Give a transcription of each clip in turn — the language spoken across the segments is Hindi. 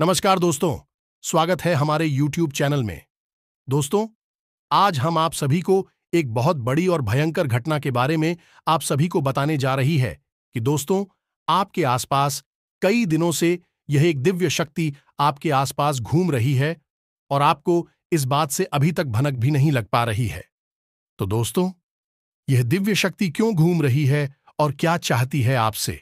नमस्कार दोस्तों स्वागत है हमारे YouTube चैनल में दोस्तों आज हम आप सभी को एक बहुत बड़ी और भयंकर घटना के बारे में आप सभी को बताने जा रही है कि दोस्तों आपके आसपास कई दिनों से यह एक दिव्य शक्ति आपके आसपास घूम रही है और आपको इस बात से अभी तक भनक भी नहीं लग पा रही है तो दोस्तों यह दिव्य शक्ति क्यों घूम रही है और क्या चाहती है आपसे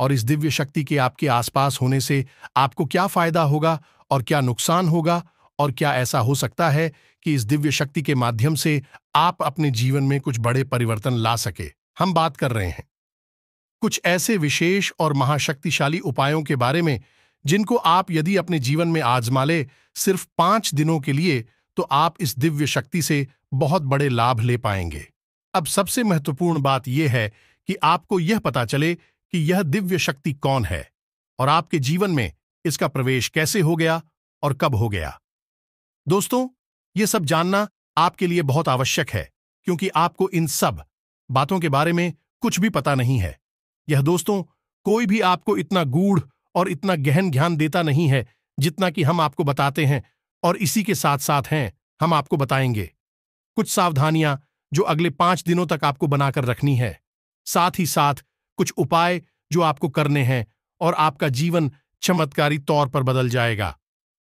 और इस दिव्य शक्ति के आपके आसपास होने से आपको क्या फायदा होगा और क्या नुकसान होगा और क्या ऐसा हो सकता है कि इस दिव्य शक्ति के माध्यम से आप अपने जीवन में कुछ बड़े परिवर्तन ला सके हम बात कर रहे हैं कुछ ऐसे विशेष और महाशक्तिशाली उपायों के बारे में जिनको आप यदि अपने जीवन में आजमा ले सिर्फ पांच दिनों के लिए तो आप इस दिव्य शक्ति से बहुत बड़े लाभ ले पाएंगे अब सबसे महत्वपूर्ण बात यह है कि आपको यह पता चले कि यह दिव्य शक्ति कौन है और आपके जीवन में इसका प्रवेश कैसे हो गया और कब हो गया दोस्तों ये सब जानना आपके लिए बहुत आवश्यक है क्योंकि आपको इन सब बातों के बारे में कुछ भी पता नहीं है यह दोस्तों कोई भी आपको इतना गूढ़ और इतना गहन ज्ञान देता नहीं है जितना कि हम आपको बताते हैं और इसी के साथ साथ हैं हम आपको बताएंगे कुछ सावधानियां जो अगले पांच दिनों तक आपको बनाकर रखनी है साथ ही साथ कुछ उपाय जो आपको करने हैं और आपका जीवन चमत्कारी तौर पर बदल जाएगा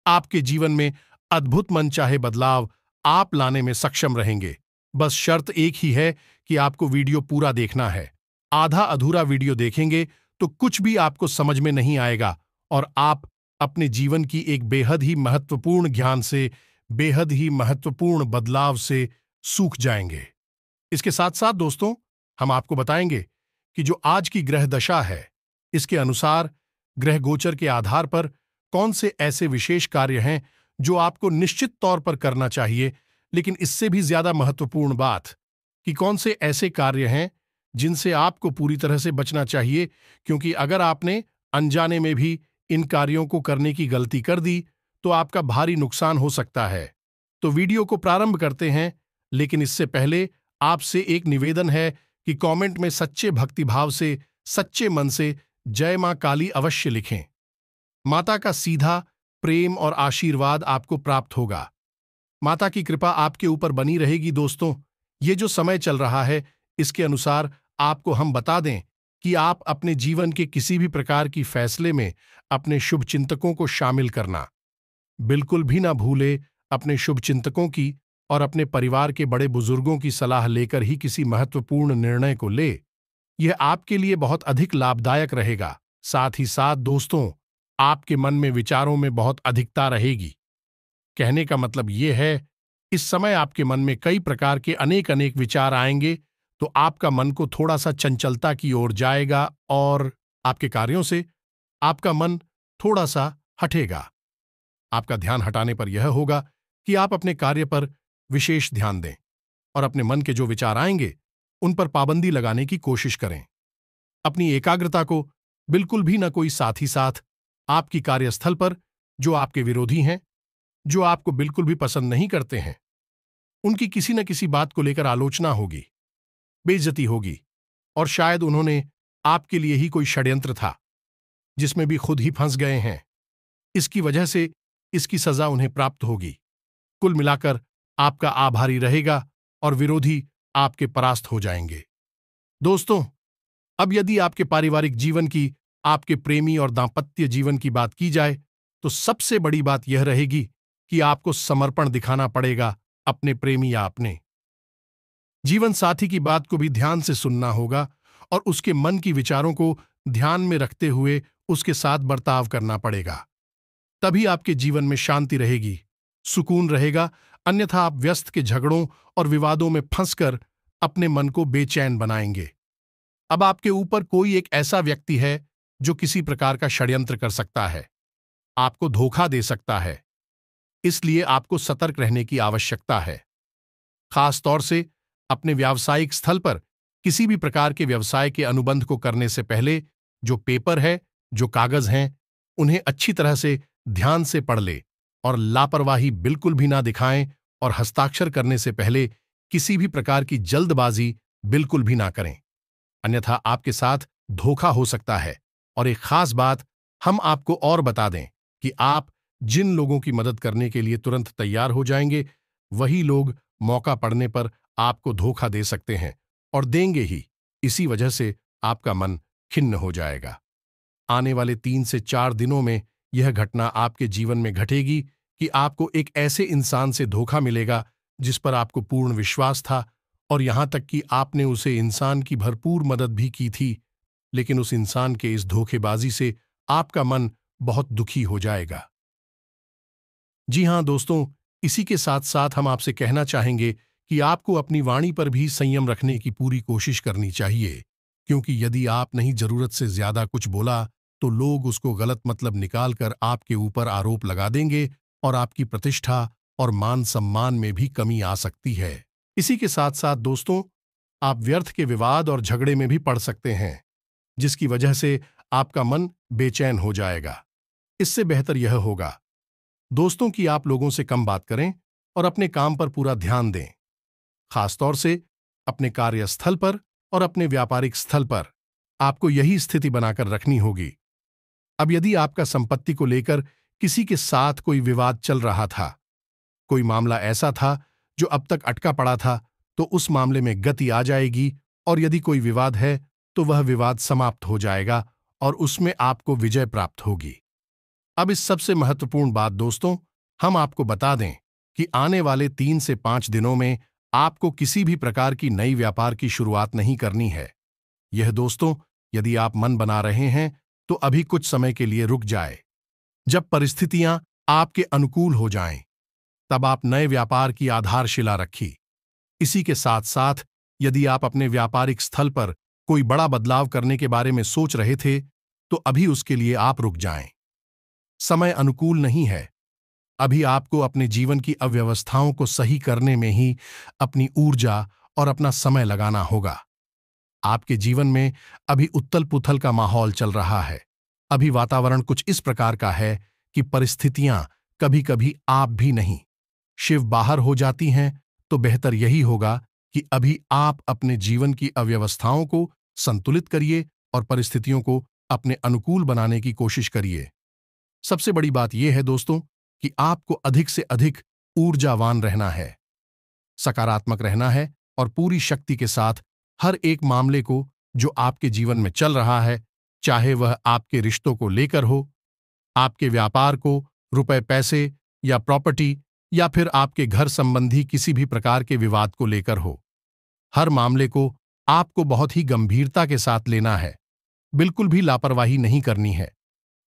आपके जीवन में अद्भुत मन चाहे बदलाव आप लाने में सक्षम रहेंगे बस शर्त एक ही है कि आपको वीडियो पूरा देखना है आधा अधूरा वीडियो देखेंगे तो कुछ भी आपको समझ में नहीं आएगा और आप अपने जीवन की एक बेहद ही महत्वपूर्ण ज्ञान से बेहद ही महत्वपूर्ण बदलाव से सूख जाएंगे इसके साथ साथ दोस्तों हम आपको बताएंगे कि जो आज की ग्रह दशा है इसके अनुसार ग्रह गोचर के आधार पर कौन से ऐसे विशेष कार्य हैं जो आपको निश्चित तौर पर करना चाहिए लेकिन इससे भी ज्यादा महत्वपूर्ण बात कि कौन से ऐसे कार्य हैं जिनसे आपको पूरी तरह से बचना चाहिए क्योंकि अगर आपने अनजाने में भी इन कार्यों को करने की गलती कर दी तो आपका भारी नुकसान हो सकता है तो वीडियो को प्रारंभ करते हैं लेकिन इससे पहले आपसे एक निवेदन है कि कमेंट में सच्चे भक्तिभाव से सच्चे मन से जय मां काली अवश्य लिखें माता का सीधा प्रेम और आशीर्वाद आपको प्राप्त होगा माता की कृपा आपके ऊपर बनी रहेगी दोस्तों ये जो समय चल रहा है इसके अनुसार आपको हम बता दें कि आप अपने जीवन के किसी भी प्रकार की फैसले में अपने शुभ चिंतकों को शामिल करना बिल्कुल भी ना भूले अपने शुभ चिंतकों की और अपने परिवार के बड़े बुजुर्गों की सलाह लेकर ही किसी महत्वपूर्ण निर्णय को ले यह आपके लिए बहुत अधिक लाभदायक रहेगा साथ ही साथ दोस्तों आपके मन में विचारों में बहुत अधिकता रहेगी कहने का मतलब ये है इस समय आपके मन में कई प्रकार के अनेक अनेक विचार आएंगे तो आपका मन को थोड़ा सा चंचलता की ओर जाएगा और आपके कार्यों से आपका मन थोड़ा सा हटेगा आपका ध्यान हटाने पर यह होगा कि आप अपने कार्य पर विशेष ध्यान दें और अपने मन के जो विचार आएंगे उन पर पाबंदी लगाने की कोशिश करें अपनी एकाग्रता को बिल्कुल भी न कोई साथी साथ आपकी कार्यस्थल पर जो आपके विरोधी हैं जो आपको बिल्कुल भी पसंद नहीं करते हैं उनकी किसी न किसी बात को लेकर आलोचना होगी बेइज्जती होगी और शायद उन्होंने आपके लिए ही कोई षड्यंत्र था जिसमें भी खुद ही फंस गए हैं इसकी वजह से इसकी सजा उन्हें प्राप्त होगी कुल मिलाकर आपका आभारी रहेगा और विरोधी आपके परास्त हो जाएंगे दोस्तों अब यदि आपके पारिवारिक जीवन की आपके प्रेमी और दाम्पत्य जीवन की बात की जाए तो सबसे बड़ी बात यह रहेगी कि आपको समर्पण दिखाना पड़ेगा अपने प्रेमी या अपने जीवन साथी की बात को भी ध्यान से सुनना होगा और उसके मन की विचारों को ध्यान में रखते हुए उसके साथ बर्ताव करना पड़ेगा तभी आपके जीवन में शांति रहेगी सुकून रहेगा अन्यथा आप व्यस्त के झगड़ों और विवादों में फंसकर अपने मन को बेचैन बनाएंगे अब आपके ऊपर कोई एक ऐसा व्यक्ति है जो किसी प्रकार का षड्यंत्र कर सकता है आपको धोखा दे सकता है इसलिए आपको सतर्क रहने की आवश्यकता है खास तौर से अपने व्यावसायिक स्थल पर किसी भी प्रकार के व्यवसाय के अनुबंध को करने से पहले जो पेपर है जो कागज हैं उन्हें अच्छी तरह से ध्यान से पढ़ ले और लापरवाही बिल्कुल भी ना दिखाएं और हस्ताक्षर करने से पहले किसी भी प्रकार की जल्दबाजी बिल्कुल भी ना करें अन्यथा आपके साथ धोखा हो सकता है और एक खास बात हम आपको और बता दें कि आप जिन लोगों की मदद करने के लिए तुरंत तैयार हो जाएंगे वही लोग मौका पड़ने पर आपको धोखा दे सकते हैं और देंगे ही इसी वजह से आपका मन खिन्न हो जाएगा आने वाले तीन से चार दिनों में यह घटना आपके जीवन में घटेगी कि आपको एक ऐसे इंसान से धोखा मिलेगा जिस पर आपको पूर्ण विश्वास था और यहां तक कि आपने उसे इंसान की भरपूर मदद भी की थी लेकिन उस इंसान के इस धोखेबाजी से आपका मन बहुत दुखी हो जाएगा जी हां दोस्तों इसी के साथ साथ हम आपसे कहना चाहेंगे कि आपको अपनी वाणी पर भी संयम रखने की पूरी कोशिश करनी चाहिए क्योंकि यदि आप नहीं जरूरत से ज्यादा कुछ बोला तो लोग उसको गलत मतलब निकालकर आपके ऊपर आरोप लगा देंगे और आपकी प्रतिष्ठा और मान सम्मान में भी कमी आ सकती है इसी के साथ साथ दोस्तों आप व्यर्थ के विवाद और झगड़े में भी पड़ सकते हैं जिसकी वजह से आपका मन बेचैन हो जाएगा इससे बेहतर यह होगा दोस्तों की आप लोगों से कम बात करें और अपने काम पर पूरा ध्यान दें खासतौर से अपने कार्यस्थल पर और अपने व्यापारिक स्थल पर आपको यही स्थिति बनाकर रखनी होगी अब यदि आपका संपत्ति को लेकर किसी के साथ कोई विवाद चल रहा था कोई मामला ऐसा था जो अब तक अटका पड़ा था तो उस मामले में गति आ जाएगी और यदि कोई विवाद है तो वह विवाद समाप्त हो जाएगा और उसमें आपको विजय प्राप्त होगी अब इस सबसे महत्वपूर्ण बात दोस्तों हम आपको बता दें कि आने वाले तीन से पांच दिनों में आपको किसी भी प्रकार की नई व्यापार की शुरुआत नहीं करनी है यह दोस्तों यदि आप मन बना रहे हैं तो अभी कुछ समय के लिए रुक जाए जब परिस्थितियां आपके अनुकूल हो जाएं, तब आप नए व्यापार की आधारशिला रखी इसी के साथ साथ यदि आप अपने व्यापारिक स्थल पर कोई बड़ा बदलाव करने के बारे में सोच रहे थे तो अभी उसके लिए आप रुक जाएं। समय अनुकूल नहीं है अभी आपको अपने जीवन की अव्यवस्थाओं को सही करने में ही अपनी ऊर्जा और अपना समय लगाना होगा आपके जीवन में अभी उत्तल पुथल का माहौल चल रहा है अभी वातावरण कुछ इस प्रकार का है कि परिस्थितियां कभी कभी आप भी नहीं शिव बाहर हो जाती हैं तो बेहतर यही होगा कि अभी आप अपने जीवन की अव्यवस्थाओं को संतुलित करिए और परिस्थितियों को अपने अनुकूल बनाने की कोशिश करिए सबसे बड़ी बात यह है दोस्तों कि आपको अधिक से अधिक ऊर्जावान रहना है सकारात्मक रहना है और पूरी शक्ति के साथ हर एक मामले को जो आपके जीवन में चल रहा है चाहे वह आपके रिश्तों को लेकर हो आपके व्यापार को रुपए पैसे या प्रॉपर्टी या फिर आपके घर संबंधी किसी भी प्रकार के विवाद को लेकर हो हर मामले को आपको बहुत ही गंभीरता के साथ लेना है बिल्कुल भी लापरवाही नहीं करनी है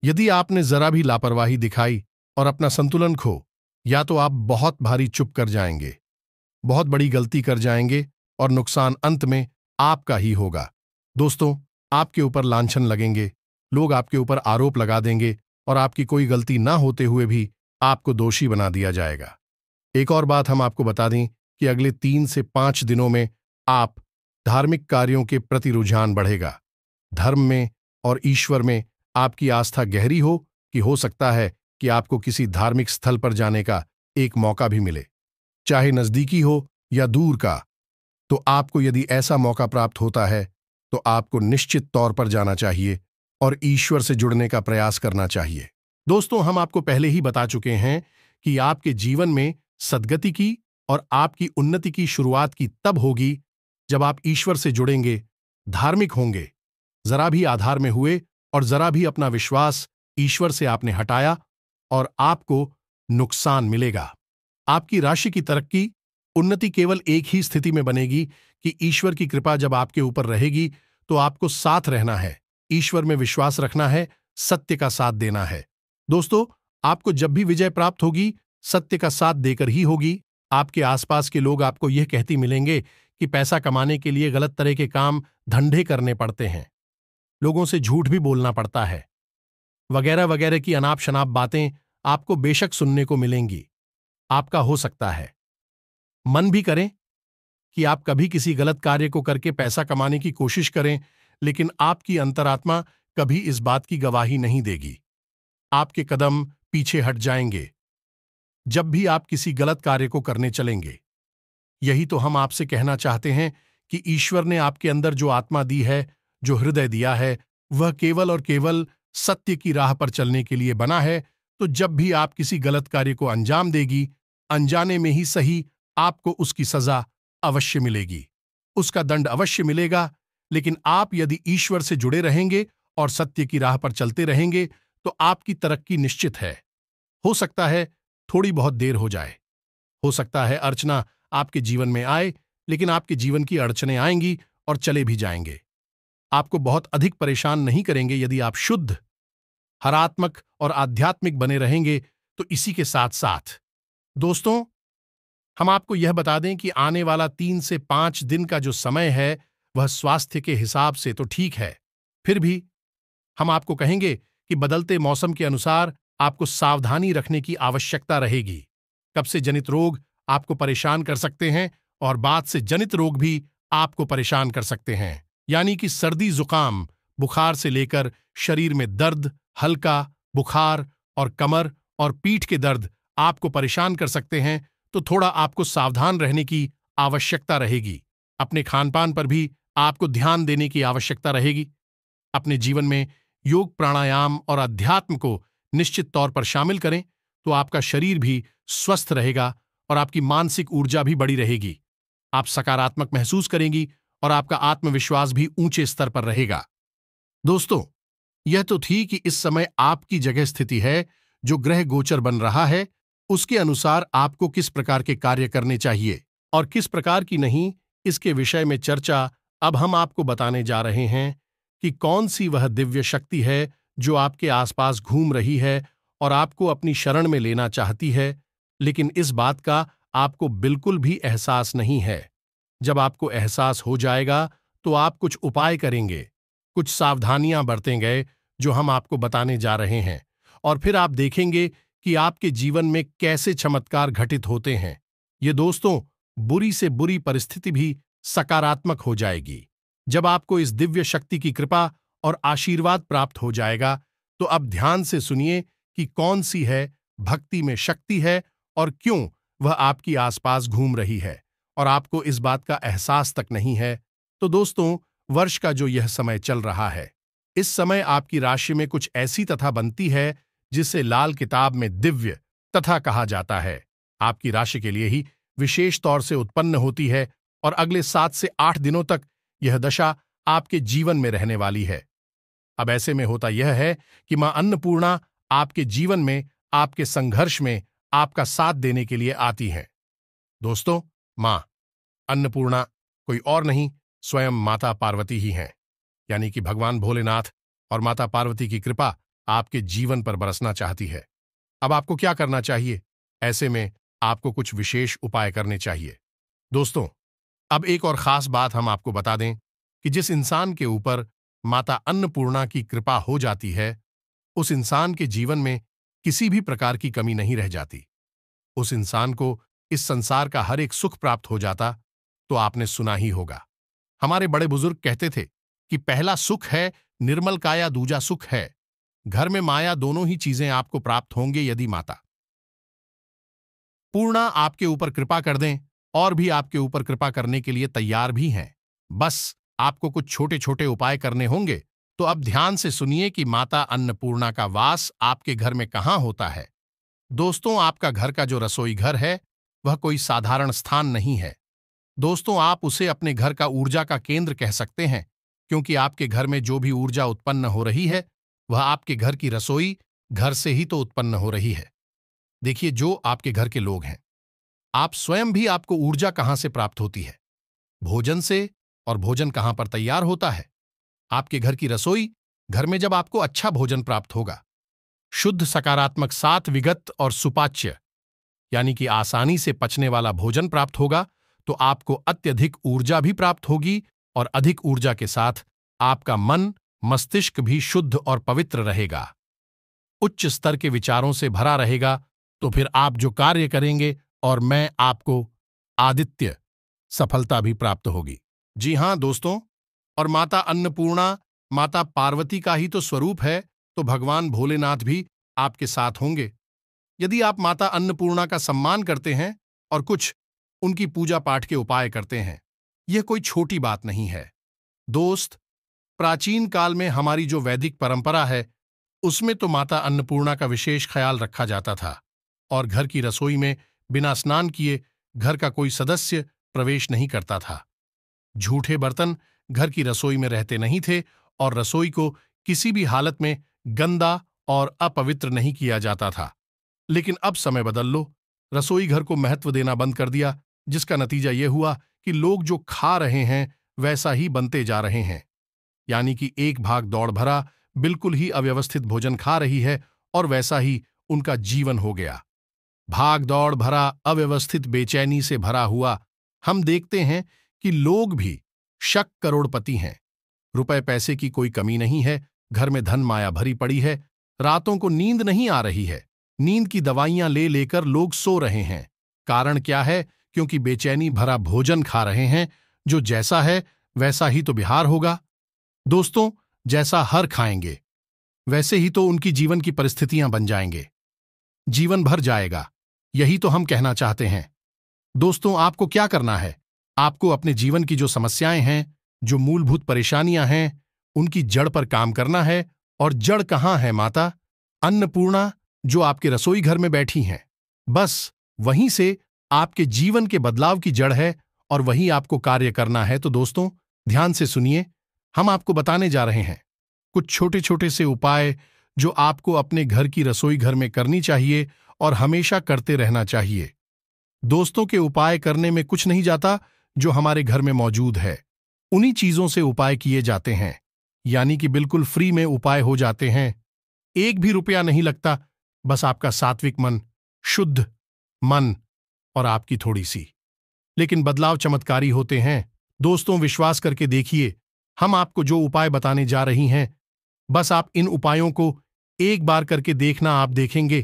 यदि आपने जरा भी लापरवाही दिखाई और अपना संतुलन खो या तो आप बहुत भारी चुप कर जाएंगे बहुत बड़ी गलती कर जाएंगे और नुकसान अंत में आपका ही होगा दोस्तों आपके ऊपर लांछन लगेंगे लोग आपके ऊपर आरोप लगा देंगे और आपकी कोई गलती ना होते हुए भी आपको दोषी बना दिया जाएगा एक और बात हम आपको बता दें कि अगले तीन से पांच दिनों में आप धार्मिक कार्यों के प्रति रुझान बढ़ेगा धर्म में और ईश्वर में आपकी आस्था गहरी हो कि हो सकता है कि आपको किसी धार्मिक स्थल पर जाने का एक मौका भी मिले चाहे नजदीकी हो या दूर का तो आपको यदि ऐसा मौका प्राप्त होता है तो आपको निश्चित तौर पर जाना चाहिए और ईश्वर से जुड़ने का प्रयास करना चाहिए दोस्तों हम आपको पहले ही बता चुके हैं कि आपके जीवन में सदगति की और आपकी उन्नति की शुरुआत की तब होगी जब आप ईश्वर से जुड़ेंगे धार्मिक होंगे जरा भी आधार में हुए और जरा भी अपना विश्वास ईश्वर से आपने हटाया और आपको नुकसान मिलेगा आपकी राशि की तरक्की उन्नति केवल एक ही स्थिति में बनेगी कि ईश्वर की कृपा जब आपके ऊपर रहेगी तो आपको साथ रहना है ईश्वर में विश्वास रखना है सत्य का साथ देना है दोस्तों आपको जब भी विजय प्राप्त होगी सत्य का साथ देकर ही होगी आपके आसपास के लोग आपको यह कहती मिलेंगे कि पैसा कमाने के लिए गलत तरह के काम धंधे करने पड़ते हैं लोगों से झूठ भी बोलना पड़ता है वगैरह वगैरह की अनाप शनाप बातें आपको बेशक सुनने को मिलेंगी आपका हो सकता है मन भी करें कि आप कभी किसी गलत कार्य को करके पैसा कमाने की कोशिश करें लेकिन आपकी अंतरात्मा कभी इस बात की गवाही नहीं देगी आपके कदम पीछे हट जाएंगे जब भी आप किसी गलत कार्य को करने चलेंगे यही तो हम आपसे कहना चाहते हैं कि ईश्वर ने आपके अंदर जो आत्मा दी है जो हृदय दिया है वह केवल और केवल सत्य की राह पर चलने के लिए बना है तो जब भी आप किसी गलत कार्य को अंजाम देगी अनजाने में ही सही आपको उसकी सजा अवश्य मिलेगी उसका दंड अवश्य मिलेगा लेकिन आप यदि ईश्वर से जुड़े रहेंगे और सत्य की राह पर चलते रहेंगे तो आपकी तरक्की निश्चित है हो सकता है थोड़ी बहुत देर हो जाए हो सकता है अर्चना आपके जीवन में आए लेकिन आपके जीवन की अड़चने आएंगी और चले भी जाएंगे आपको बहुत अधिक परेशान नहीं करेंगे यदि आप शुद्ध हरात्मक और आध्यात्मिक बने रहेंगे तो इसी के साथ साथ दोस्तों हम आपको यह बता दें कि आने वाला तीन से पांच दिन का जो समय है वह स्वास्थ्य के हिसाब से तो ठीक है फिर भी हम आपको कहेंगे कि बदलते मौसम के अनुसार आपको सावधानी रखने की आवश्यकता रहेगी कब से जनित रोग आपको परेशान कर सकते हैं और बाद से जनित रोग भी आपको परेशान कर सकते हैं यानी कि सर्दी जुकाम बुखार से लेकर शरीर में दर्द हल्का बुखार और कमर और पीठ के दर्द आपको परेशान कर सकते हैं तो थोड़ा आपको सावधान रहने की आवश्यकता रहेगी अपने खानपान पर भी आपको ध्यान देने की आवश्यकता रहेगी अपने जीवन में योग प्राणायाम और अध्यात्म को निश्चित तौर पर शामिल करें तो आपका शरीर भी स्वस्थ रहेगा और आपकी मानसिक ऊर्जा भी बड़ी रहेगी आप सकारात्मक महसूस करेंगी और आपका आत्मविश्वास भी ऊंचे स्तर पर रहेगा दोस्तों यह तो थी कि इस समय आपकी जगह स्थिति है जो ग्रह गोचर बन रहा है उसके अनुसार आपको किस प्रकार के कार्य करने चाहिए और किस प्रकार की नहीं इसके विषय में चर्चा अब हम आपको बताने जा रहे हैं कि कौन सी वह दिव्य शक्ति है जो आपके आसपास घूम रही है और आपको अपनी शरण में लेना चाहती है लेकिन इस बात का आपको बिल्कुल भी एहसास नहीं है जब आपको एहसास हो जाएगा तो आप कुछ उपाय करेंगे कुछ सावधानियां बरतेंगे जो हम आपको बताने जा रहे हैं और फिर आप देखेंगे कि आपके जीवन में कैसे चमत्कार घटित होते हैं ये दोस्तों बुरी से बुरी परिस्थिति भी सकारात्मक हो जाएगी जब आपको इस दिव्य शक्ति की कृपा और आशीर्वाद प्राप्त हो जाएगा तो अब ध्यान से सुनिए कि कौन सी है भक्ति में शक्ति है और क्यों वह आपकी आसपास घूम रही है और आपको इस बात का एहसास तक नहीं है तो दोस्तों वर्ष का जो यह समय चल रहा है इस समय आपकी राशि में कुछ ऐसी तथा बनती है जिसे लाल किताब में दिव्य तथा कहा जाता है आपकी राशि के लिए ही विशेष तौर से उत्पन्न होती है और अगले सात से आठ दिनों तक यह दशा आपके जीवन में रहने वाली है अब ऐसे में होता यह है कि मां अन्नपूर्णा आपके जीवन में आपके संघर्ष में आपका साथ देने के लिए आती हैं दोस्तों मां अन्नपूर्णा कोई और नहीं स्वयं माता पार्वती ही हैं यानी कि भगवान भोलेनाथ और माता पार्वती की कृपा आपके जीवन पर बरसना चाहती है अब आपको क्या करना चाहिए ऐसे में आपको कुछ विशेष उपाय करने चाहिए दोस्तों अब एक और खास बात हम आपको बता दें कि जिस इंसान के ऊपर माता अन्नपूर्णा की कृपा हो जाती है उस इंसान के जीवन में किसी भी प्रकार की कमी नहीं रह जाती उस इंसान को इस संसार का हर एक सुख प्राप्त हो जाता तो आपने सुना ही होगा हमारे बड़े बुजुर्ग कहते थे कि पहला सुख है निर्मल काया दूजा सुख है घर में माया दोनों ही चीजें आपको प्राप्त होंगे यदि माता पूर्णा आपके ऊपर कृपा कर दें और भी आपके ऊपर कृपा करने के लिए तैयार भी हैं बस आपको कुछ छोटे छोटे उपाय करने होंगे तो अब ध्यान से सुनिए कि माता अन्नपूर्णा का वास आपके घर में कहाँ होता है दोस्तों आपका घर का जो रसोई घर है वह कोई साधारण स्थान नहीं है दोस्तों आप उसे अपने घर का ऊर्जा का केंद्र कह सकते हैं क्योंकि आपके घर में जो भी ऊर्जा उत्पन्न हो रही है वह आपके घर की रसोई घर से ही तो उत्पन्न हो रही है देखिए जो आपके घर के लोग हैं आप स्वयं भी आपको ऊर्जा कहां से प्राप्त होती है भोजन से और भोजन कहां पर तैयार होता है आपके घर की रसोई घर में जब आपको अच्छा भोजन प्राप्त होगा शुद्ध सकारात्मक सात विगत और सुपाच्य यानी कि आसानी से पचने वाला भोजन प्राप्त होगा तो आपको अत्यधिक ऊर्जा भी प्राप्त होगी और अधिक ऊर्जा के साथ आपका मन मस्तिष्क भी शुद्ध और पवित्र रहेगा उच्च स्तर के विचारों से भरा रहेगा तो फिर आप जो कार्य करेंगे और मैं आपको आदित्य सफलता भी प्राप्त होगी जी हां दोस्तों और माता अन्नपूर्णा माता पार्वती का ही तो स्वरूप है तो भगवान भोलेनाथ भी आपके साथ होंगे यदि आप माता अन्नपूर्णा का सम्मान करते हैं और कुछ उनकी पूजा पाठ के उपाय करते हैं यह कोई छोटी बात नहीं है दोस्त प्राचीन काल में हमारी जो वैदिक परंपरा है उसमें तो माता अन्नपूर्णा का विशेष ख्याल रखा जाता था और घर की रसोई में बिना स्नान किए घर का कोई सदस्य प्रवेश नहीं करता था झूठे बर्तन घर की रसोई में रहते नहीं थे और रसोई को किसी भी हालत में गंदा और अपवित्र नहीं किया जाता था लेकिन अब समय बदल लो रसोई घर को महत्व देना बंद कर दिया जिसका नतीजा ये हुआ कि लोग जो खा रहे हैं वैसा ही बनते जा रहे हैं यानी कि एक भाग दौड़ भरा बिल्कुल ही अव्यवस्थित भोजन खा रही है और वैसा ही उनका जीवन हो गया भाग दौड़ भरा अव्यवस्थित बेचैनी से भरा हुआ हम देखते हैं कि लोग भी शक करोड़पति हैं रुपए पैसे की कोई कमी नहीं है घर में धन माया भरी पड़ी है रातों को नींद नहीं आ रही है नींद की दवाइयां ले लेकर लोग सो रहे हैं कारण क्या है क्योंकि बेचैनी भरा भोजन खा रहे हैं जो जैसा है वैसा ही तो बिहार होगा दोस्तों जैसा हर खाएंगे वैसे ही तो उनकी जीवन की परिस्थितियां बन जाएंगे जीवन भर जाएगा यही तो हम कहना चाहते हैं दोस्तों आपको क्या करना है आपको अपने जीवन की जो समस्याएं हैं जो मूलभूत परेशानियां हैं उनकी जड़ पर काम करना है और जड़ कहाँ है माता अन्नपूर्णा जो आपके रसोई घर में बैठी हैं बस वहीं से आपके जीवन के बदलाव की जड़ है और वहीं आपको कार्य करना है तो दोस्तों ध्यान से सुनिए हम आपको बताने जा रहे हैं कुछ छोटे छोटे से उपाय जो आपको अपने घर की रसोई घर में करनी चाहिए और हमेशा करते रहना चाहिए दोस्तों के उपाय करने में कुछ नहीं जाता जो हमारे घर में मौजूद है उन्हीं चीजों से उपाय किए जाते हैं यानी कि बिल्कुल फ्री में उपाय हो जाते हैं एक भी रुपया नहीं लगता बस आपका सात्विक मन शुद्ध मन और आपकी थोड़ी सी लेकिन बदलाव चमत्कारी होते हैं दोस्तों विश्वास करके देखिए हम आपको जो उपाय बताने जा रही हैं बस आप इन उपायों को एक बार करके देखना आप देखेंगे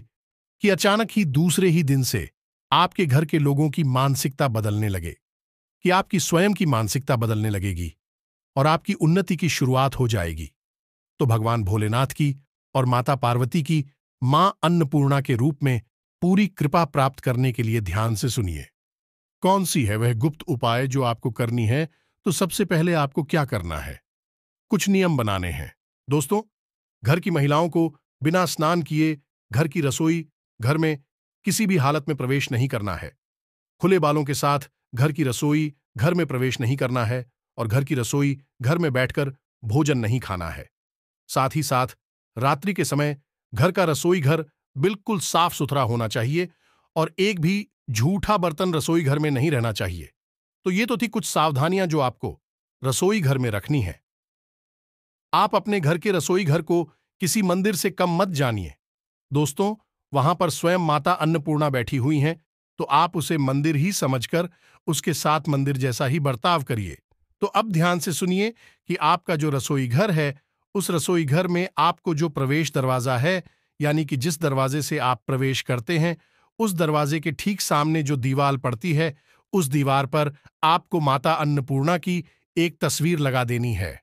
कि अचानक ही दूसरे ही दिन से आपके घर के लोगों की मानसिकता बदलने लगे कि आपकी स्वयं की मानसिकता बदलने लगेगी और आपकी उन्नति की शुरुआत हो जाएगी तो भगवान भोलेनाथ की और माता पार्वती की मां अन्नपूर्णा के रूप में पूरी कृपा प्राप्त करने के लिए ध्यान से सुनिए कौन सी है वह गुप्त उपाय जो आपको करनी है तो सबसे पहले आपको क्या करना है कुछ नियम बनाने हैं दोस्तों घर की महिलाओं को बिना स्नान किए घर की रसोई घर में किसी भी हालत में प्रवेश नहीं करना है खुले बालों के साथ घर की रसोई घर में प्रवेश नहीं करना है और घर की रसोई घर में बैठकर भोजन नहीं खाना है साथ ही साथ रात्रि के समय घर का रसोई घर बिल्कुल साफ सुथरा होना चाहिए और एक भी झूठा बर्तन रसोई घर में नहीं रहना चाहिए तो ये तो थी कुछ सावधानियां जो आपको रसोई घर में रखनी है आप अपने घर के रसोई घर को किसी मंदिर से कम मत जानिए दोस्तों वहां पर स्वयं माता अन्नपूर्णा बैठी हुई हैं तो आप उसे मंदिर ही समझकर उसके साथ मंदिर जैसा ही बर्ताव करिए तो अब ध्यान से सुनिए कि आपका जो रसोई घर है उस रसोई घर में आपको जो प्रवेश दरवाज़ा है यानी कि जिस दरवाजे से आप प्रवेश करते हैं उस दरवाजे के ठीक सामने जो दीवाल पड़ती है उस दीवार पर आपको माता अन्नपूर्णा की एक तस्वीर लगा देनी है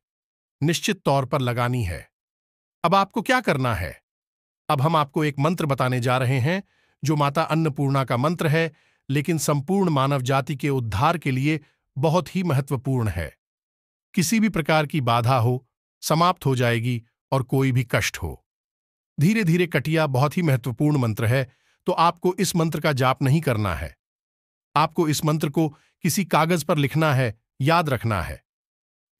निश्चित तौर पर लगानी है अब आपको क्या करना है अब हम आपको एक मंत्र बताने जा रहे हैं जो माता अन्नपूर्णा का मंत्र है लेकिन संपूर्ण मानव जाति के उद्धार के लिए बहुत ही महत्वपूर्ण है किसी भी प्रकार की बाधा हो समाप्त हो जाएगी और कोई भी कष्ट हो धीरे धीरे कटिया बहुत ही महत्वपूर्ण मंत्र है तो आपको इस मंत्र का जाप नहीं करना है आपको इस मंत्र को किसी कागज पर लिखना है याद रखना है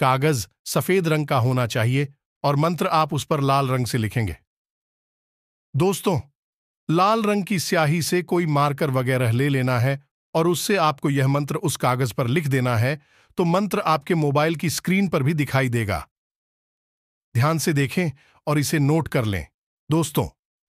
कागज सफेद रंग का होना चाहिए और मंत्र आप उस पर लाल रंग से लिखेंगे दोस्तों लाल रंग की स्याही से कोई मार्कर वगैरह ले लेना है और उससे आपको यह मंत्र उस कागज पर लिख देना है तो मंत्र आपके मोबाइल की स्क्रीन पर भी दिखाई देगा ध्यान से देखें और इसे नोट कर लें दोस्तों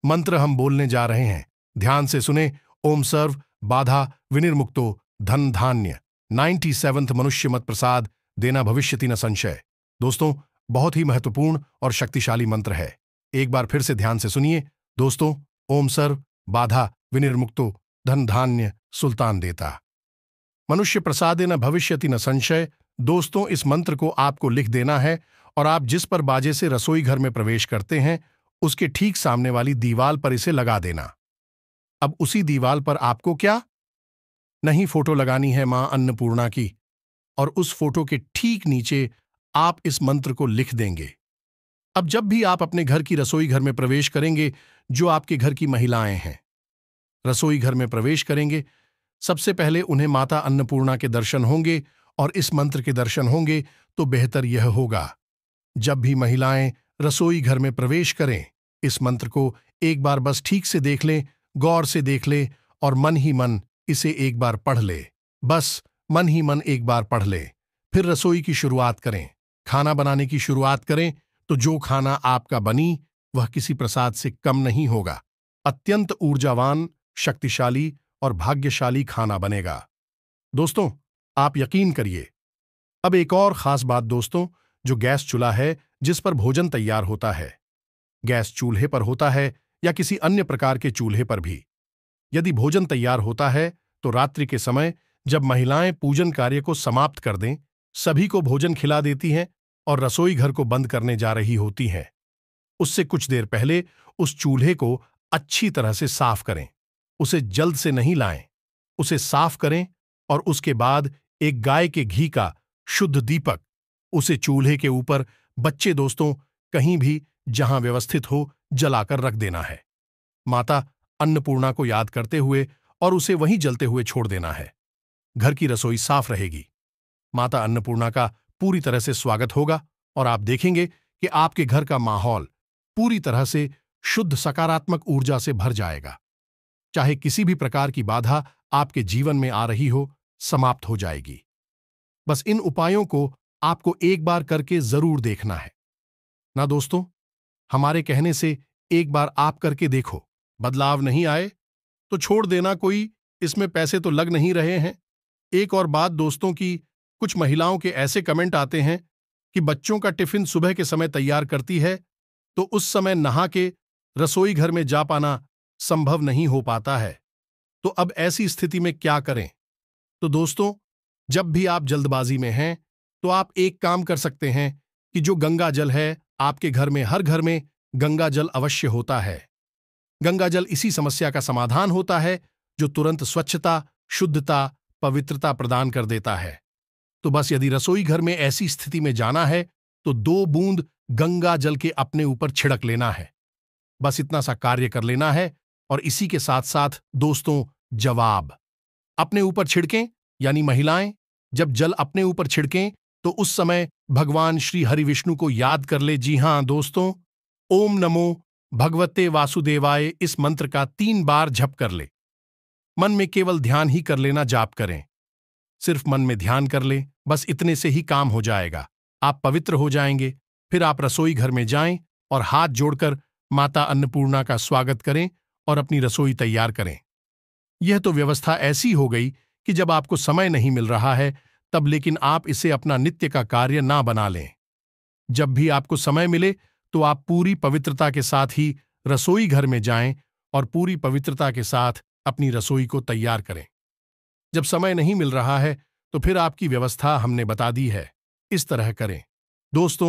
मंत्र हम बोलने जा रहे हैं ध्यान से सुने ओम सर्व बाधा विनिर्मुक्तो धन धान्य नाइन्टी सेवंथ मनुष्य मत प्रसाद देना भविष्य न संशय दोस्तों बहुत ही महत्वपूर्ण और शक्तिशाली मंत्र है एक बार फिर से ध्यान से सुनिए दोस्तों ओम सर्व बाधा विनिर्मुक्तो धन धान्य सुल्तान देता मनुष्य प्रसाद न भविष्यति न संशय दोस्तों इस मंत्र को आपको लिख देना है और आप जिस पर बाजे से रसोई घर में प्रवेश करते हैं उसके ठीक सामने वाली दीवाल पर इसे लगा देना अब उसी दीवाल पर आपको क्या नहीं फोटो लगानी है मां अन्नपूर्णा की और उस फोटो के ठीक नीचे आप इस मंत्र को लिख देंगे अब जब भी आप अपने घर की रसोई घर में प्रवेश करेंगे जो आपके घर की महिलाएं हैं रसोई घर में प्रवेश करेंगे सबसे पहले उन्हें माता अन्नपूर्णा के दर्शन होंगे और इस मंत्र के दर्शन होंगे तो बेहतर यह होगा जब भी महिलाएं रसोई घर में प्रवेश करें इस मंत्र को एक बार बस ठीक से देख लें गौर से देख लें और मन ही मन इसे एक बार पढ़ ले बस मन ही मन एक बार पढ़ ले फिर रसोई की शुरुआत करें खाना बनाने की शुरुआत करें तो जो खाना आपका बनी वह किसी प्रसाद से कम नहीं होगा अत्यंत ऊर्जावान शक्तिशाली और भाग्यशाली खाना बनेगा दोस्तों आप यकीन करिए अब एक और खास बात दोस्तों जो गैस चूल्हा है जिस पर भोजन तैयार होता है गैस चूल्हे पर होता है या किसी अन्य प्रकार के चूल्हे पर भी यदि भोजन तैयार होता है तो रात्रि के समय जब महिलाएं पूजन कार्य को समाप्त कर दें सभी को भोजन खिला देती हैं और रसोई घर को बंद करने जा रही होती हैं उससे कुछ देर पहले उस चूल्हे को अच्छी तरह से साफ करें उसे जल्द से नहीं लाएं उसे साफ करें और उसके बाद एक गाय के घी का शुद्ध दीपक उसे चूल्हे के ऊपर बच्चे दोस्तों कहीं भी जहां व्यवस्थित हो जलाकर रख देना है माता अन्नपूर्णा को याद करते हुए और उसे वहीं जलते हुए छोड़ देना है घर की रसोई साफ रहेगी माता अन्नपूर्णा का पूरी तरह से स्वागत होगा और आप देखेंगे कि आपके घर का माहौल पूरी तरह से शुद्ध सकारात्मक ऊर्जा से भर जाएगा चाहे किसी भी प्रकार की बाधा आपके जीवन में आ रही हो समाप्त हो जाएगी बस इन उपायों को आपको एक बार करके जरूर देखना है ना दोस्तों हमारे कहने से एक बार आप करके देखो बदलाव नहीं आए तो छोड़ देना कोई इसमें पैसे तो लग नहीं रहे हैं एक और बात दोस्तों की कुछ महिलाओं के ऐसे कमेंट आते हैं कि बच्चों का टिफिन सुबह के समय तैयार करती है तो उस समय नहा के रसोई घर में जा पाना संभव नहीं हो पाता है तो अब ऐसी स्थिति में क्या करें तो दोस्तों जब भी आप जल्दबाजी में हैं तो आप एक काम कर सकते हैं कि जो गंगा जल है आपके घर में हर घर में गंगा जल अवश्य होता है गंगाजल इसी समस्या का समाधान होता है जो तुरंत स्वच्छता शुद्धता पवित्रता प्रदान कर देता है तो बस यदि रसोई घर में ऐसी स्थिति में जाना है तो दो बूंद गंगा जल के अपने ऊपर छिड़क लेना है बस इतना सा कार्य कर लेना है और इसी के साथ साथ दोस्तों जवाब अपने ऊपर छिड़कें यानी महिलाएं जब जल अपने ऊपर छिड़कें तो उस समय भगवान श्री हरि विष्णु को याद कर ले जी हां दोस्तों ओम नमो भगवते वासुदेवाय इस मंत्र का तीन बार झप कर ले मन में केवल ध्यान ही कर लेना जाप करें सिर्फ मन में ध्यान कर ले बस इतने से ही काम हो जाएगा आप पवित्र हो जाएंगे फिर आप रसोई घर में जाएं और हाथ जोड़कर माता अन्नपूर्णा का स्वागत करें और अपनी रसोई तैयार करें यह तो व्यवस्था ऐसी हो गई कि जब आपको समय नहीं मिल रहा है तब लेकिन आप इसे अपना नित्य का कार्य ना बना लें जब भी आपको समय मिले तो आप पूरी पवित्रता के साथ ही रसोई घर में जाएं और पूरी पवित्रता के साथ अपनी रसोई को तैयार करें जब समय नहीं मिल रहा है तो फिर आपकी व्यवस्था हमने बता दी है इस तरह करें दोस्तों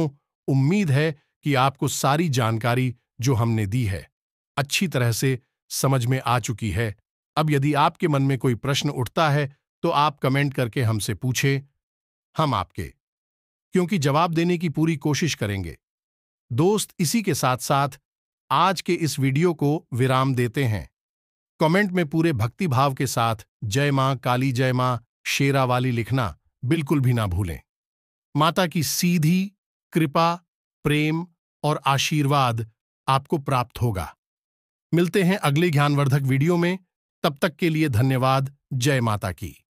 उम्मीद है कि आपको सारी जानकारी जो हमने दी है अच्छी तरह से समझ में आ चुकी है अब यदि आपके मन में कोई प्रश्न उठता है तो आप कमेंट करके हमसे पूछें हम आपके क्योंकि जवाब देने की पूरी कोशिश करेंगे दोस्त इसी के साथ साथ आज के इस वीडियो को विराम देते हैं कमेंट में पूरे भक्ति भाव के साथ जय मां काली जय मां शेरा वाली लिखना बिल्कुल भी ना भूलें माता की सीधी कृपा प्रेम और आशीर्वाद आपको प्राप्त होगा मिलते हैं अगले ज्ञानवर्धक वीडियो में तब तक के लिए धन्यवाद जय माता की